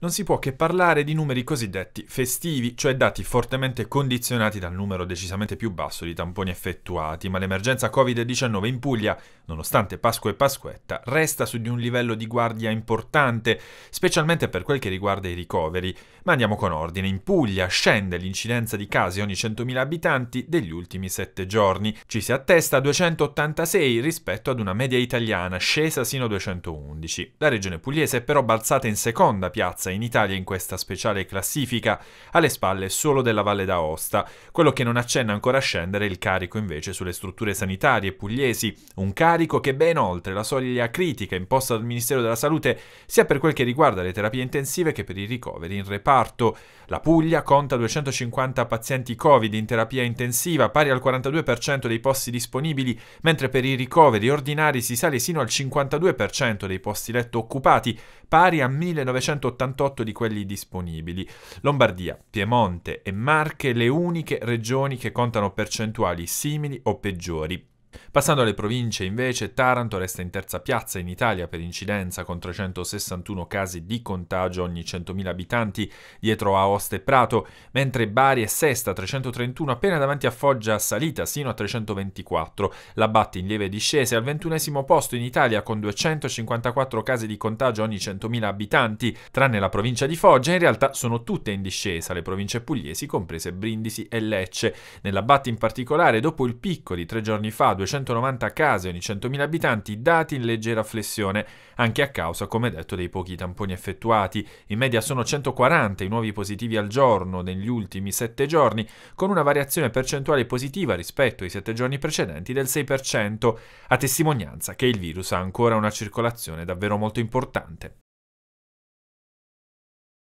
non si può che parlare di numeri cosiddetti festivi, cioè dati fortemente condizionati dal numero decisamente più basso di tamponi effettuati, ma l'emergenza Covid-19 in Puglia, nonostante Pasqua e Pasquetta, resta su di un livello di guardia importante, specialmente per quel che riguarda i ricoveri. Ma andiamo con ordine. In Puglia scende l'incidenza di casi ogni 100.000 abitanti degli ultimi 7 giorni. Ci si attesta a 286 rispetto ad una media italiana scesa sino a 211. La regione pugliese è però balzata in seconda piazza terza in Italia in questa speciale classifica, alle spalle solo della Valle d'Aosta, quello che non accenna ancora a scendere è il carico invece sulle strutture sanitarie pugliesi, un carico che ben oltre la soglia critica imposta dal Ministero della Salute sia per quel che riguarda le terapie intensive che per i ricoveri in reparto. La Puglia conta 250 pazienti Covid in terapia intensiva, pari al 42% dei posti disponibili, mentre per i ricoveri ordinari si sale sino al 52% dei posti letto occupati, pari a 1988 48 di quelli disponibili. Lombardia, Piemonte e Marche le uniche regioni che contano percentuali simili o peggiori. Passando alle province, invece, Taranto resta in terza piazza in Italia per incidenza, con 361 casi di contagio ogni 100.000 abitanti, dietro Aosta e Prato, mentre Bari è sesta, 331, appena davanti a Foggia, salita sino a 324. La batte in lieve discesa al ventunesimo posto in Italia, con 254 casi di contagio ogni 100.000 abitanti, tranne la provincia di Foggia, in realtà sono tutte in discesa, le province pugliesi comprese Brindisi e Lecce. Nella batte in particolare, dopo il picco di tre giorni fa, 290 case ogni 100.000 abitanti, dati in leggera flessione, anche a causa, come detto, dei pochi tamponi effettuati. In media sono 140 i nuovi positivi al giorno negli ultimi 7 giorni, con una variazione percentuale positiva rispetto ai 7 giorni precedenti del 6%, a testimonianza che il virus ha ancora una circolazione davvero molto importante.